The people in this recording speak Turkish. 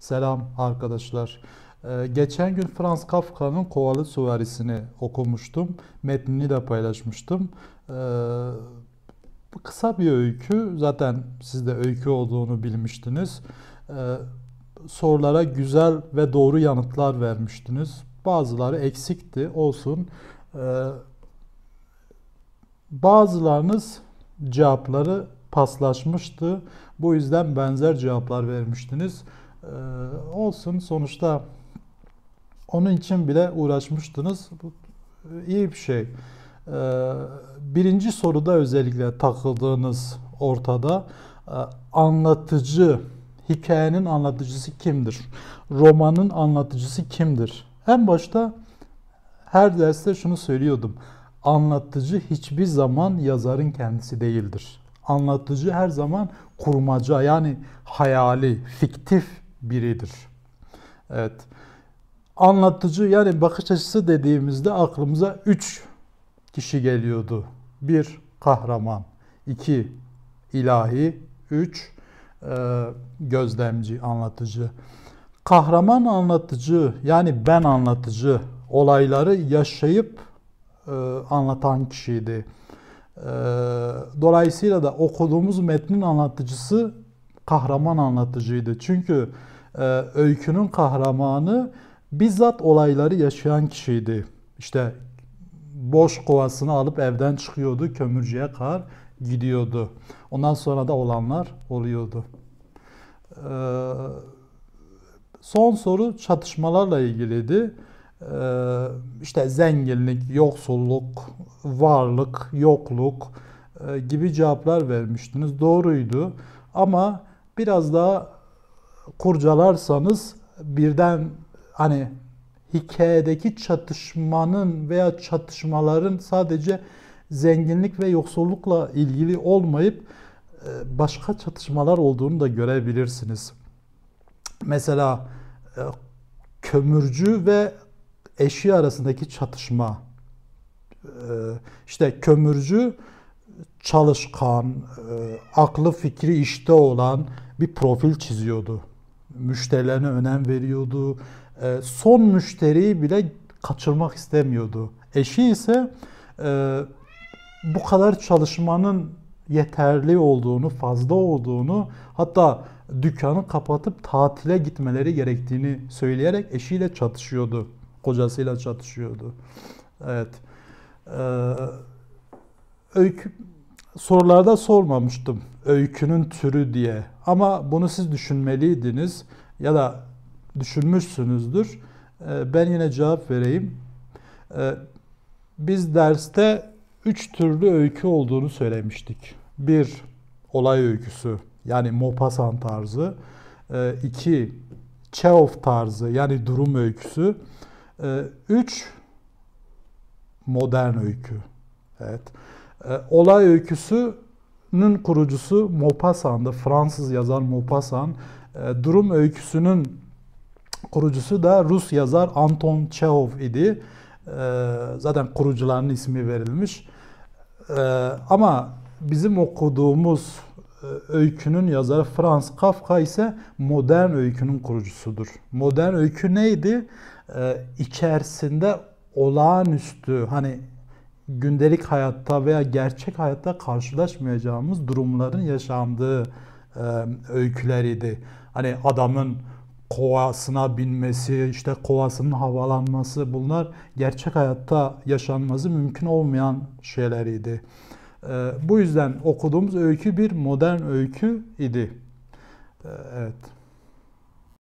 Selam arkadaşlar. Ee, geçen gün Franz Kafka'nın Kovalı Suvarisini okumuştum. Metnini de paylaşmıştım. Ee, kısa bir öykü. Zaten siz de öykü olduğunu bilmiştiniz. Ee, sorulara güzel ve doğru yanıtlar vermiştiniz. Bazıları eksikti. Olsun. Ee, bazılarınız cevapları paslaşmıştı. Bu yüzden benzer cevaplar vermiştiniz. Ee, olsun sonuçta onun için bile uğraşmıştınız. Bu e, iyi bir şey. Ee, birinci soruda özellikle takıldığınız ortada e, anlatıcı, hikayenin anlatıcısı kimdir? Romanın anlatıcısı kimdir? En başta her derste şunu söylüyordum. Anlatıcı hiçbir zaman yazarın kendisi değildir. Anlatıcı her zaman kurmaca yani hayali, fiktif biridir. Evet. Anlatıcı yani bakış açısı dediğimizde aklımıza üç kişi geliyordu. Bir kahraman, iki ilahi, üç e, gözlemci, anlatıcı. Kahraman anlatıcı yani ben anlatıcı olayları yaşayıp e, anlatan kişiydi. E, dolayısıyla da okuduğumuz metnin anlatıcısı kahraman anlatıcıydı. Çünkü e, öykünün kahramanı bizzat olayları yaşayan kişiydi. İşte boş kovasını alıp evden çıkıyordu, kömürcüye kadar gidiyordu. Ondan sonra da olanlar oluyordu. Ee, son soru çatışmalarla ilgiliydi. Ee, işte zenginlik, yoksulluk, varlık, yokluk e, gibi cevaplar vermiştiniz. Doğruydu ama biraz daha kurcalarsanız birden hani hikayedeki çatışmanın veya çatışmaların sadece zenginlik ve yoksullukla ilgili olmayıp e, başka çatışmalar olduğunu da görebilirsiniz. Mesela e, kömürcü ve eşi arasındaki çatışma. E, işte kömürcü çalışkan, aklı fikri işte olan bir profil çiziyordu müşterilerine önem veriyordu. E, son müşteriyi bile kaçırmak istemiyordu. Eşi ise e, bu kadar çalışmanın yeterli olduğunu, fazla olduğunu, hatta dükkanı kapatıp tatile gitmeleri gerektiğini söyleyerek eşiyle çatışıyordu. Kocasıyla çatışıyordu. Evet. Ee, öykü sorularda sormamıştım öykünün türü diye. Ama bunu siz düşünmeliydiniz ya da düşünmüşsünüzdür. Ee, ben yine cevap vereyim. Ee, biz derste üç türlü öykü olduğunu söylemiştik. Bir, olay öyküsü yani Maupassant tarzı. Ee, iki Chekhov tarzı yani durum öyküsü. Üç, modern öykü. Evet. Olay öyküsü Nun kurucusu Maupassant'dı. Fransız yazar Maupassant. E, durum öyküsünün kurucusu da Rus yazar Anton Chekhov idi. E, zaten kurucuların ismi verilmiş. E, ama bizim okuduğumuz öykünün yazarı Franz Kafka ise modern öykünün kurucusudur. Modern öykü neydi? İçerisinde olağanüstü hani gündelik hayatta veya gerçek hayatta karşılaşmayacağımız durumların yaşandığı e, öyküleriydi. Hani adamın kovasına binmesi, işte kovasının havalanması bunlar gerçek hayatta yaşanması mümkün olmayan şeyleriydi. E, bu yüzden okuduğumuz öykü bir modern öykü idi. E, evet.